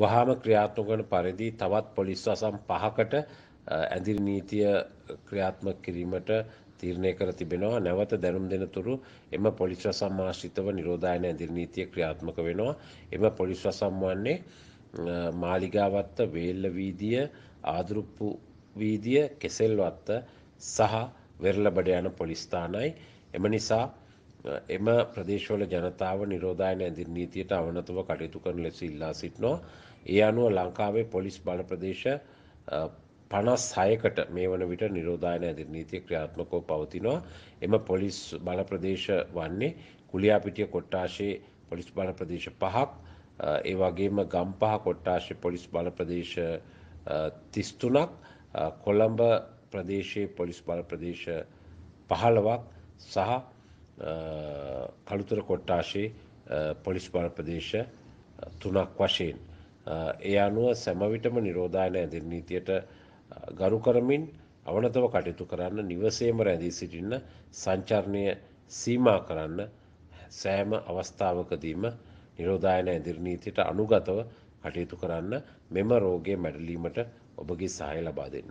වහාම ක්‍රියාත්මක වන පරිදි තවත් පොලිස් වසම් පහකට ඇඳිරි නීතිය ක්‍රියාත්මක කිරීමට තීරණය කර තිබෙනවා නැවත දැනුම් දෙනතුරු එම පොලිස් වසම් ආශ්‍රිතව නිරෝධායන ඇඳිරි නීතිය ක්‍රියාත්මක වෙනවා එම පොලිස් වසම් වන්නේ මාලිගාවත්ත වේල්ල වීදිය ආදුරුප්පු වීදිය කෙසෙල්වත්ත සහ වෙරලබඩ යන පොලිස්ථානයි එම නිසා එම ප්‍රදේශවල ජනතාව නිරෝධායන ඇඳිර් නීතියට අවනතුව කටයුතු කරන ලෙස ඉල්ලා සිටිනවා. ඒ අනුව ලංකාවේ පොලිස් බල ප්‍රදේශ පනස් සයකට මේ වන විට නිරෝධායන ඇදිර් නීතිය ක්‍රියාත්මකෝ පවතිනවා. එම පොලිස් බල ප්‍රදේශ වන්නේ කුලියාපිටිය කොට්ටාශයේ පොලිස් බල ප්‍රදේශ පහක් ඒ වගේම ගම්පහ කොට්ටාශය පොලිස් බල ප්‍රදේශ තිස්තුනක් කොළඹ ප්‍රදේශයේ පොලිස් බල ප්‍රදේශ පහළවක් සහ කළුතර කොට්ටාශේ පොලිස් බල ප්‍රදේශ තුනක් වශයෙන්. ඒ අනුව සැමවිටම නිරෝධායන ඇදිර නීතියට ගරු කරමින් අවනතව කටයුතු කරන්න නිවසේම රැඳී සිටින්න සංචරණය සීමා කරන්න සෑම අවස්ථාවකදීම නිරෝධායන ඇදිරනීතියට අනුගතව කටයුතු කරන්න මෙම රෝගය මැඩලීමට ඔබගේ සහය ලබා දෙන්න.